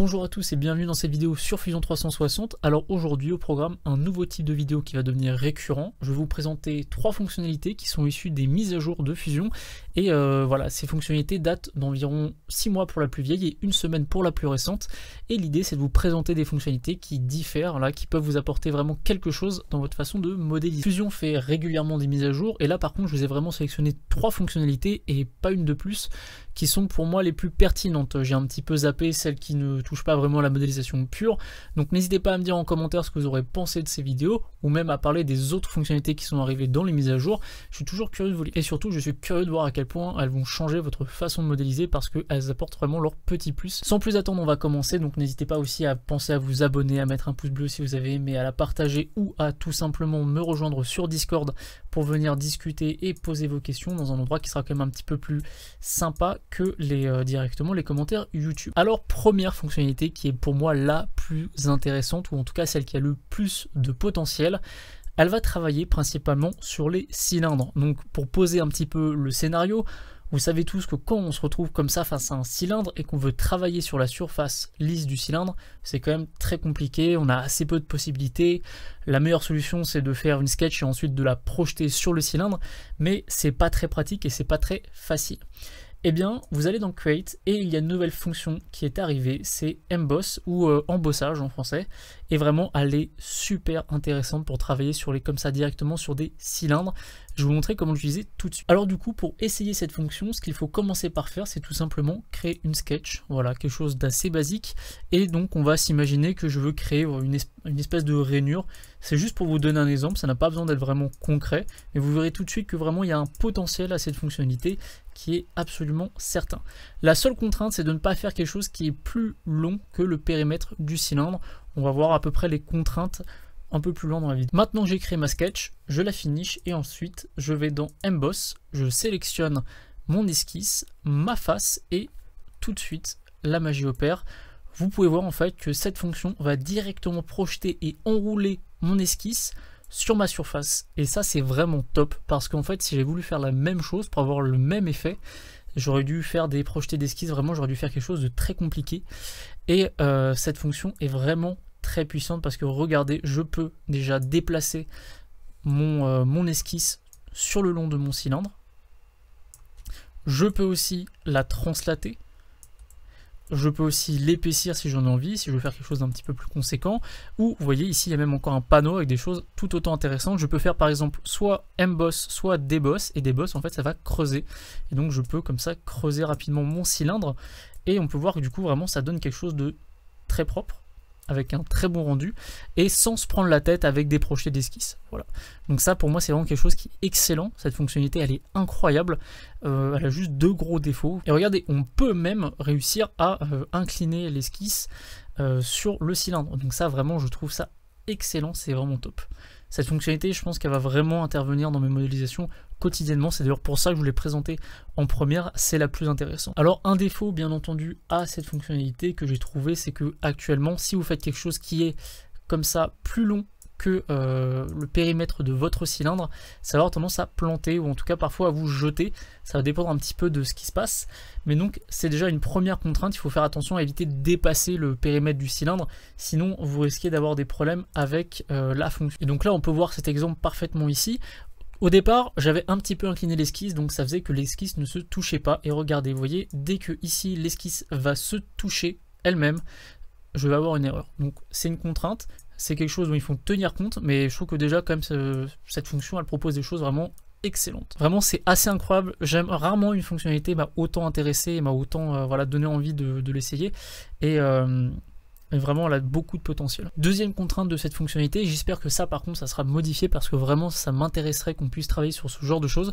Bonjour à tous et bienvenue dans cette vidéo sur Fusion 360. Alors aujourd'hui au programme un nouveau type de vidéo qui va devenir récurrent. Je vais vous présenter trois fonctionnalités qui sont issues des mises à jour de Fusion et euh, voilà, ces fonctionnalités datent d'environ 6 mois pour la plus vieille et une semaine pour la plus récente. Et l'idée, c'est de vous présenter des fonctionnalités qui diffèrent, là, qui peuvent vous apporter vraiment quelque chose dans votre façon de modéliser. Fusion fait régulièrement des mises à jour. Et là, par contre, je vous ai vraiment sélectionné trois fonctionnalités et pas une de plus qui sont pour moi les plus pertinentes. J'ai un petit peu zappé celles qui ne touchent pas vraiment à la modélisation pure. Donc n'hésitez pas à me dire en commentaire ce que vous aurez pensé de ces vidéos ou même à parler des autres fonctionnalités qui sont arrivées dans les mises à jour. Je suis toujours curieux de vous lire. Et surtout, je suis curieux de voir à quel elles vont changer votre façon de modéliser parce qu'elles apportent vraiment leur petit plus. Sans plus attendre, on va commencer, donc n'hésitez pas aussi à penser à vous abonner, à mettre un pouce bleu si vous avez aimé, à la partager ou à tout simplement me rejoindre sur Discord pour venir discuter et poser vos questions dans un endroit qui sera quand même un petit peu plus sympa que les, euh, directement les commentaires YouTube. Alors première fonctionnalité qui est pour moi la plus intéressante ou en tout cas celle qui a le plus de potentiel, elle va travailler principalement sur les cylindres. Donc pour poser un petit peu le scénario, vous savez tous que quand on se retrouve comme ça face à un cylindre et qu'on veut travailler sur la surface lisse du cylindre, c'est quand même très compliqué, on a assez peu de possibilités. La meilleure solution c'est de faire une sketch et ensuite de la projeter sur le cylindre, mais c'est pas très pratique et c'est pas très facile. Eh bien, vous allez dans Create et il y a une nouvelle fonction qui est arrivée, c'est Emboss ou euh, embossage en français. Et vraiment, elle est super intéressante pour travailler sur les comme ça directement sur des cylindres. Je vais vous montrer comment l'utiliser tout de suite. Alors du coup, pour essayer cette fonction, ce qu'il faut commencer par faire, c'est tout simplement créer une sketch. Voilà, quelque chose d'assez basique. Et donc, on va s'imaginer que je veux créer euh, une, espèce de rainure. C'est juste pour vous donner un exemple, ça n'a pas besoin d'être vraiment concret. Et vous verrez tout de suite que vraiment, il y a un potentiel à cette fonctionnalité qui est absolument certain. La seule contrainte, c'est de ne pas faire quelque chose qui est plus long que le périmètre du cylindre. On va voir à peu près les contraintes un peu plus loin dans la vidéo. Maintenant j'ai créé ma sketch, je la finish et ensuite je vais dans Emboss, je sélectionne mon esquisse, ma face et tout de suite la magie opère. Vous pouvez voir en fait que cette fonction va directement projeter et enrouler mon esquisse sur ma surface. Et ça c'est vraiment top parce qu'en fait si j'ai voulu faire la même chose pour avoir le même effet, j'aurais dû faire des projetés d'esquisse, vraiment j'aurais dû faire quelque chose de très compliqué. Et euh, cette fonction est vraiment puissante parce que regardez, je peux déjà déplacer mon, euh, mon esquisse sur le long de mon cylindre. Je peux aussi la translater. Je peux aussi l'épaissir si j'en ai envie, si je veux faire quelque chose d'un petit peu plus conséquent. Ou, voyez, ici, il y a même encore un panneau avec des choses tout autant intéressantes. Je peux faire, par exemple, soit emboss, soit des déboss. Et des déboss, en fait, ça va creuser. Et donc, je peux, comme ça, creuser rapidement mon cylindre. Et on peut voir que, du coup, vraiment, ça donne quelque chose de très propre avec un très bon rendu et sans se prendre la tête avec des projets d'esquisse. Voilà. Donc ça pour moi c'est vraiment quelque chose qui est excellent, cette fonctionnalité elle est incroyable, euh, elle a juste deux gros défauts. Et regardez, on peut même réussir à euh, incliner l'esquisse euh, sur le cylindre. Donc ça vraiment je trouve ça excellent, c'est vraiment top. Cette fonctionnalité, je pense qu'elle va vraiment intervenir dans mes modélisations quotidiennement. C'est d'ailleurs pour ça que je vous l'ai présenter en première, c'est la plus intéressante. Alors un défaut bien entendu à cette fonctionnalité que j'ai trouvé, c'est que actuellement si vous faites quelque chose qui est comme ça plus long que euh, le périmètre de votre cylindre, ça va avoir tendance à planter ou en tout cas parfois à vous jeter. Ça va dépendre un petit peu de ce qui se passe. Mais donc c'est déjà une première contrainte, il faut faire attention à éviter de dépasser le périmètre du cylindre, sinon vous risquez d'avoir des problèmes avec euh, la fonction. Et donc là on peut voir cet exemple parfaitement ici. Au départ, j'avais un petit peu incliné l'esquisse, donc ça faisait que l'esquisse ne se touchait pas. Et regardez, vous voyez, dès que ici l'esquisse va se toucher elle-même, je vais avoir une erreur. Donc c'est une contrainte, c'est quelque chose dont il faut tenir compte, mais je trouve que déjà, quand même, cette fonction, elle propose des choses vraiment excellentes. Vraiment, c'est assez incroyable. J'aime rarement une fonctionnalité m'a autant intéressé et m'a autant euh, voilà, donné envie de, l'essayer. Et, euh, et, vraiment, elle a beaucoup de potentiel. Deuxième contrainte de cette fonctionnalité, j'espère que ça, par contre, ça sera modifié parce que vraiment, ça m'intéresserait qu'on puisse travailler sur ce genre de choses.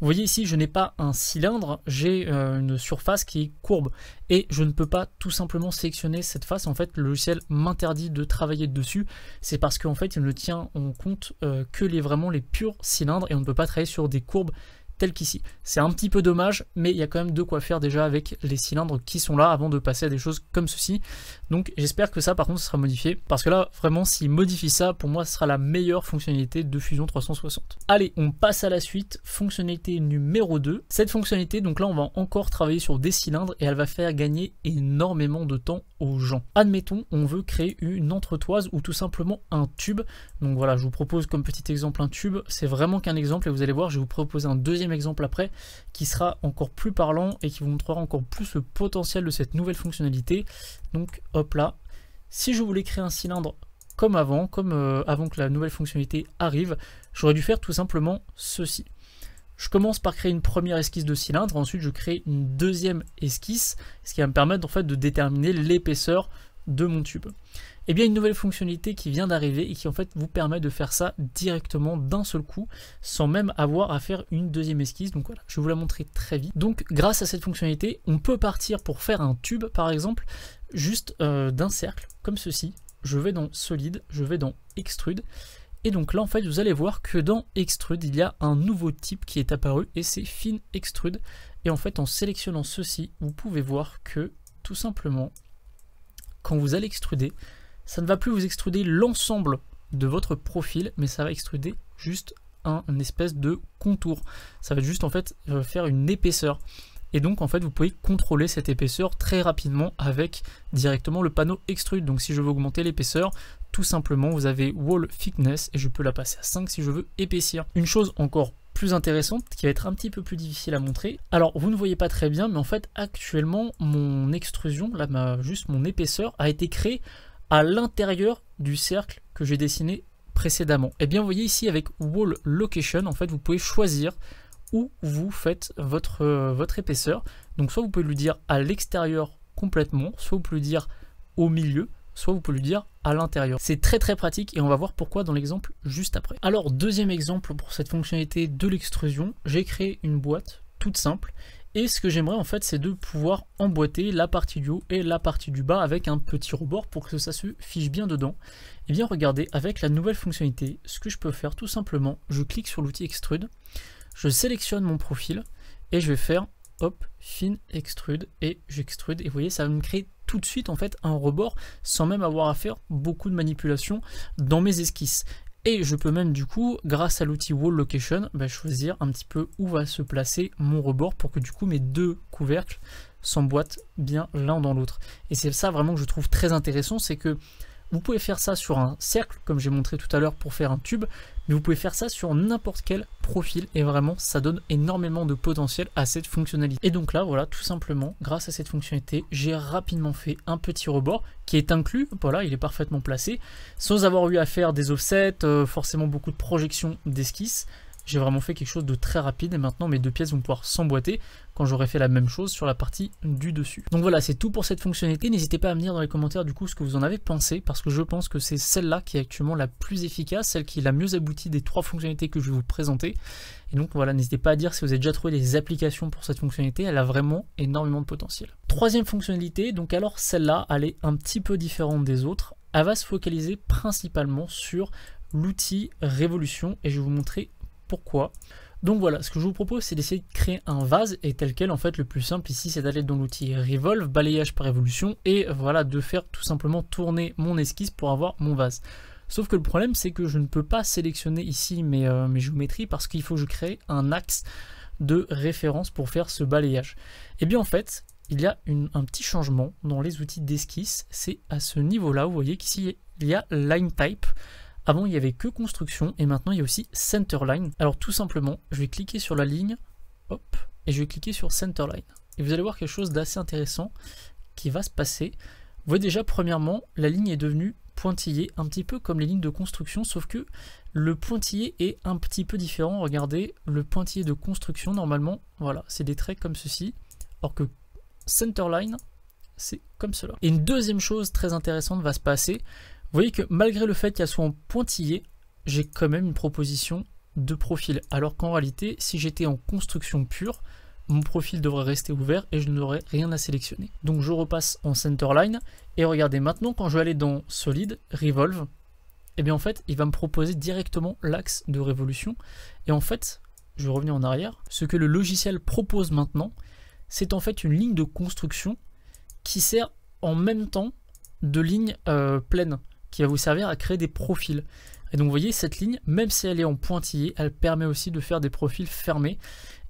Vous voyez ici, je n'ai pas un cylindre, j'ai euh, une surface qui est courbe. Et je ne peux pas tout simplement sélectionner cette face. En fait, le logiciel m'interdit de travailler dessus. C'est parce qu'en fait, il ne tient en compte euh, que les, vraiment les purs cylindres et on ne peut pas travailler sur des courbes tel qu'ici. C'est un petit peu dommage, mais il y a quand même de quoi faire déjà avec les cylindres qui sont là avant de passer à des choses comme ceci. Donc j'espère que ça par contre sera modifié, parce que là vraiment s'il modifie ça, pour moi ce sera la meilleure fonctionnalité de Fusion 360. Allez, on passe à la suite, fonctionnalité numéro 2. Cette fonctionnalité, donc là on va encore travailler sur des cylindres et elle va faire gagner énormément de temps aux gens. Admettons, on veut créer une entretoise ou tout simplement un tube. Donc voilà, je vous propose comme petit exemple un tube, c'est vraiment qu'un exemple et vous allez voir, je vais vous proposer un deuxième exemple après qui sera encore plus parlant et qui vous montrera encore plus le potentiel de cette nouvelle fonctionnalité. Donc hop là, si je voulais créer un cylindre comme avant, comme euh, avant que la nouvelle fonctionnalité arrive, j'aurais dû faire tout simplement ceci. Je commence par créer une première esquisse de cylindre, ensuite je crée une deuxième esquisse, ce qui va me permettre en fait de déterminer l'épaisseur de mon tube. Et eh bien une nouvelle fonctionnalité qui vient d'arriver et qui en fait vous permet de faire ça directement d'un seul coup sans même avoir à faire une deuxième esquisse. Donc voilà, je vais vous la montrer très vite. Donc grâce à cette fonctionnalité, on peut partir pour faire un tube par exemple juste euh, d'un cercle comme ceci. Je vais dans solide, je vais dans extrude et donc là, en fait, vous allez voir que dans Extrude, il y a un nouveau type qui est apparu et c'est Fine Extrude. Et en fait, en sélectionnant ceci, vous pouvez voir que tout simplement, vous allez extruder, ça ne va plus vous extruder l'ensemble de votre profil, mais ça va extruder juste un espèce de contour. Ça va juste en fait euh, faire une épaisseur. Et donc en fait vous pouvez contrôler cette épaisseur très rapidement avec directement le panneau extrude. Donc si je veux augmenter l'épaisseur, tout simplement vous avez wall thickness et je peux la passer à 5 si je veux épaissir. Une chose encore plus intéressante qui va être un petit peu plus difficile à montrer. Alors vous ne voyez pas très bien mais en fait actuellement mon extrusion, là ma, juste mon épaisseur a été créée à l'intérieur du cercle que j'ai dessiné précédemment. Et eh bien vous voyez ici avec Wall Location en fait vous pouvez choisir où vous faites votre, euh, votre épaisseur. Donc soit vous pouvez lui dire à l'extérieur complètement, soit vous pouvez lui dire au milieu, soit vous pouvez lui dire l'intérieur. C'est très très pratique et on va voir pourquoi dans l'exemple juste après. Alors deuxième exemple pour cette fonctionnalité de l'extrusion, j'ai créé une boîte toute simple et ce que j'aimerais en fait c'est de pouvoir emboîter la partie du haut et la partie du bas avec un petit rebord pour que ça se fiche bien dedans. Et eh bien regardez avec la nouvelle fonctionnalité ce que je peux faire tout simplement, je clique sur l'outil extrude, je sélectionne mon profil et je vais faire hop, fine extrude et j'extrude et vous voyez ça va me créer tout de suite en fait un rebord sans même avoir à faire beaucoup de manipulations dans mes esquisses. Et je peux même du coup, grâce à l'outil Wall Location, bah, choisir un petit peu où va se placer mon rebord pour que du coup mes deux couvercles s'emboîtent bien l'un dans l'autre. Et c'est ça vraiment que je trouve très intéressant, c'est que vous pouvez faire ça sur un cercle, comme j'ai montré tout à l'heure pour faire un tube, mais vous pouvez faire ça sur n'importe quel profil et vraiment ça donne énormément de potentiel à cette fonctionnalité. Et donc là voilà tout simplement grâce à cette fonctionnalité j'ai rapidement fait un petit rebord qui est inclus, voilà il est parfaitement placé, sans avoir eu à faire des offsets, euh, forcément beaucoup de projections d'esquisses j'ai vraiment fait quelque chose de très rapide et maintenant mes deux pièces vont pouvoir s'emboîter quand j'aurai fait la même chose sur la partie du dessus. Donc voilà, c'est tout pour cette fonctionnalité. N'hésitez pas à me dire dans les commentaires du coup ce que vous en avez pensé parce que je pense que c'est celle-là qui est actuellement la plus efficace, celle qui est la mieux aboutie des trois fonctionnalités que je vais vous présenter. Et donc voilà, n'hésitez pas à dire si vous avez déjà trouvé des applications pour cette fonctionnalité, elle a vraiment énormément de potentiel. Troisième fonctionnalité, donc alors celle-là, elle est un petit peu différente des autres. Elle va se focaliser principalement sur l'outil Révolution et je vais vous montrer pourquoi. Donc voilà, ce que je vous propose, c'est d'essayer de créer un vase, et tel quel, en fait, le plus simple ici, c'est d'aller dans l'outil Revolve, balayage par évolution, et voilà, de faire tout simplement tourner mon esquisse pour avoir mon vase. Sauf que le problème, c'est que je ne peux pas sélectionner ici mes, euh, géométries parce qu'il faut que je crée un axe de référence pour faire ce balayage. Et eh bien en fait, il y a un petit changement dans les outils d'esquisse. C'est à ce niveau-là, vous voyez qu'ici, il y a Line Type. Avant, il n'y avait que construction et maintenant, il y a aussi centerline. Alors tout simplement, je vais cliquer sur la ligne, hop, et je vais cliquer sur centerline. Et vous allez voir quelque chose d'assez intéressant qui va se passer. Vous voyez déjà, premièrement, la ligne est devenue pointillée, un petit peu comme les lignes de construction, sauf que le pointillé est un petit peu différent. Regardez, le pointillé de construction, normalement, voilà, c'est des traits comme ceci, Or que centerline, c'est comme cela. Et une deuxième chose très intéressante va se passer, vous voyez que malgré le fait qu'elle soit en pointillé, j'ai quand même une proposition de profil. Alors qu'en réalité, si j'étais en construction pure, mon profil devrait rester ouvert et je n'aurais rien à sélectionner. Donc je repasse en centerline et regardez maintenant quand je vais aller dans solide, revolve, et eh bien en fait il va me proposer directement l'axe de révolution et en fait je vais revenir en arrière. Ce que le logiciel propose maintenant c'est en fait une ligne de construction qui sert en même temps de ligne euh, pleine qui va vous servir à créer des profils. Et donc vous voyez, cette ligne, même si elle est en pointillé, elle permet aussi de faire des profils fermés.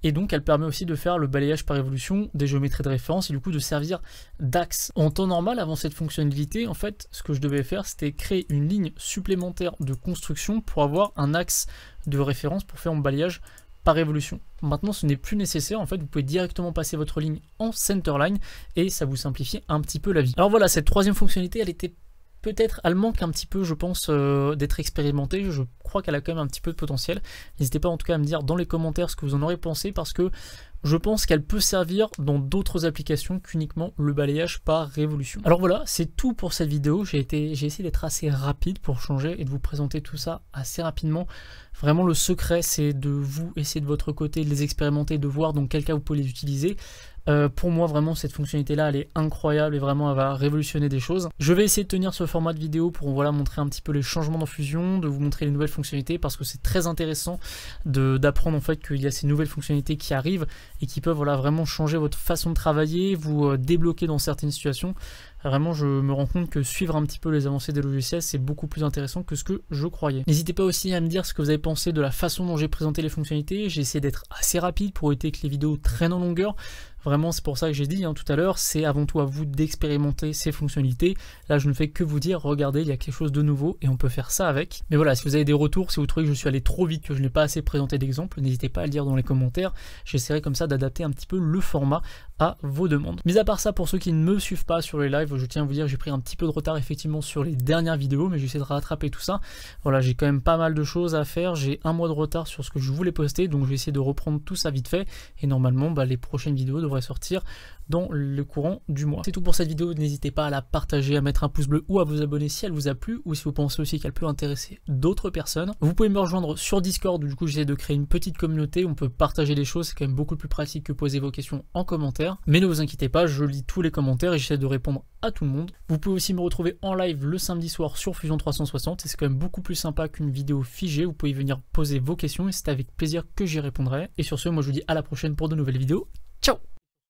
Et donc elle permet aussi de faire le balayage par évolution des géométries de référence et du coup de servir d'axe. En temps normal, avant cette fonctionnalité, en fait, ce que je devais faire, c'était créer une ligne supplémentaire de construction pour avoir un axe de référence pour faire mon balayage par évolution. Maintenant, ce n'est plus nécessaire. En fait, vous pouvez directement passer votre ligne en centerline et ça vous simplifie un petit peu la vie. Alors voilà, cette troisième fonctionnalité, elle était peut-être, elle manque un petit peu, je pense, euh, d'être expérimentée. Je crois qu'elle a quand même un petit peu de potentiel. N'hésitez pas en tout cas à me dire dans les commentaires ce que vous en aurez pensé parce que je pense qu'elle peut servir dans d'autres applications qu'uniquement le balayage par révolution. Alors voilà, c'est tout pour cette vidéo. J'ai essayé d'être assez rapide pour changer et de vous présenter tout ça assez rapidement. Vraiment, le secret, c'est de vous essayer de votre côté, de les expérimenter, de voir dans quel cas vous pouvez les utiliser. Euh, pour moi, vraiment, cette fonctionnalité-là, elle est incroyable et vraiment, elle va révolutionner des choses. Je vais essayer de tenir ce format de vidéo pour voilà, montrer un petit peu les changements dans Fusion, de vous montrer les nouvelles fonctionnalités parce que c'est très intéressant d'apprendre en fait qu'il y a ces nouvelles fonctionnalités qui arrivent et qui peuvent voilà, vraiment changer votre façon de travailler, vous euh, débloquer dans certaines situations. Vraiment, je me rends compte que suivre un petit peu les avancées des logiciels, c'est beaucoup plus intéressant que ce que je croyais. N'hésitez pas aussi à me dire ce que vous avez pensé de la façon dont j'ai présenté les fonctionnalités. J'ai essayé d'être assez rapide pour éviter que les vidéos traînent en longueur. Vraiment, c'est pour ça que j'ai dit hein, tout à l'heure, c'est avant tout à vous d'expérimenter ces fonctionnalités. Là, je ne fais que vous dire, regardez, il y a quelque chose de nouveau et on peut faire ça avec. Mais voilà, si vous avez des retours, si vous trouvez que je suis allé trop vite, que je n'ai pas assez présenté d'exemples, n'hésitez pas à le dire dans les commentaires. J'essaierai comme ça d'adapter un petit peu le format à vos demandes. Mis à part ça, pour ceux qui ne me suivent pas sur les lives, je tiens à vous dire, j'ai pris un petit peu de retard effectivement sur les dernières vidéos, mais j'essaie de rattraper tout ça. Voilà, j'ai quand même pas mal de choses à faire. J'ai un mois de retard sur ce que je voulais poster, donc je vais essayer de reprendre tout ça vite fait. Et normalement, bah, les prochaines vidéos devraient sortir dans le courant du mois. C'est tout pour cette vidéo, n'hésitez pas à la partager, à mettre un pouce bleu ou à vous abonner si elle vous a plu ou si vous pensez aussi qu'elle peut intéresser d'autres personnes. Vous pouvez me rejoindre sur Discord, du coup j'essaie de créer une petite communauté, on peut partager des choses, c'est quand même beaucoup plus pratique que poser vos questions en commentaire. Mais ne vous inquiétez pas, je lis tous les commentaires et j'essaie de répondre à tout le monde. Vous pouvez aussi me retrouver en live le samedi soir sur Fusion 360 c'est quand même beaucoup plus sympa qu'une vidéo figée. Vous pouvez venir poser vos questions et c'est avec plaisir que j'y répondrai. Et sur ce, moi je vous dis à la prochaine pour de nouvelles vidéos. Ciao